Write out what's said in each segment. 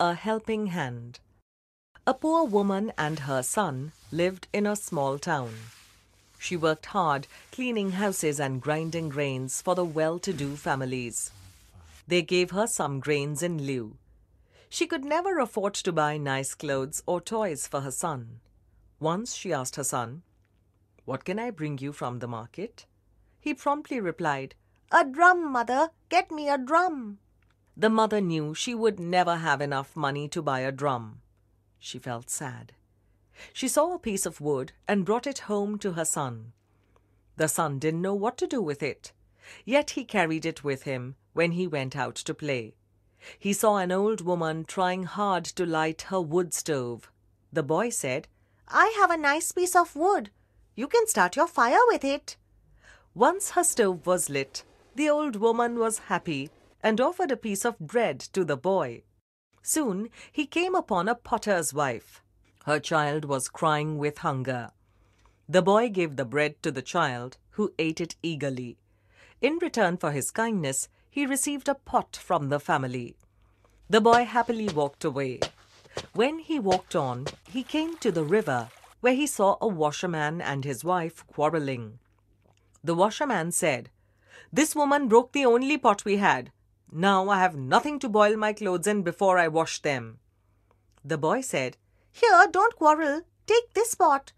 a helping hand. A poor woman and her son lived in a small town. She worked hard cleaning houses and grinding grains for the well-to-do families. They gave her some grains in lieu. She could never afford to buy nice clothes or toys for her son. Once she asked her son, What can I bring you from the market? He promptly replied, A drum, mother. Get me a drum. The mother knew she would never have enough money to buy a drum. She felt sad. She saw a piece of wood and brought it home to her son. The son didn't know what to do with it, yet he carried it with him when he went out to play. He saw an old woman trying hard to light her wood stove. The boy said, I have a nice piece of wood. You can start your fire with it. Once her stove was lit, the old woman was happy and offered a piece of bread to the boy. Soon he came upon a potter's wife. Her child was crying with hunger. The boy gave the bread to the child, who ate it eagerly. In return for his kindness, he received a pot from the family. The boy happily walked away. When he walked on, he came to the river, where he saw a washerman and his wife quarreling. The washerman said, This woman broke the only pot we had. Now I have nothing to boil my clothes in before I wash them. The boy said, Here, don't quarrel. Take this pot.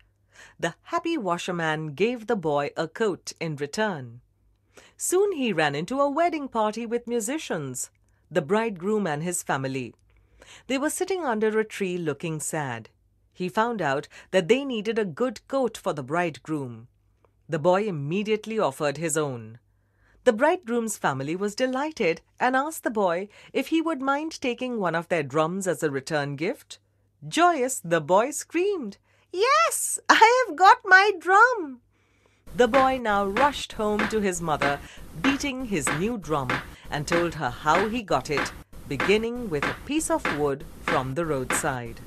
The happy washerman gave the boy a coat in return. Soon he ran into a wedding party with musicians, the bridegroom and his family. They were sitting under a tree looking sad. He found out that they needed a good coat for the bridegroom. The boy immediately offered his own. The bridegroom's family was delighted and asked the boy if he would mind taking one of their drums as a return gift. Joyous, the boy screamed, Yes, I have got my drum. The boy now rushed home to his mother, beating his new drum, and told her how he got it, beginning with a piece of wood from the roadside.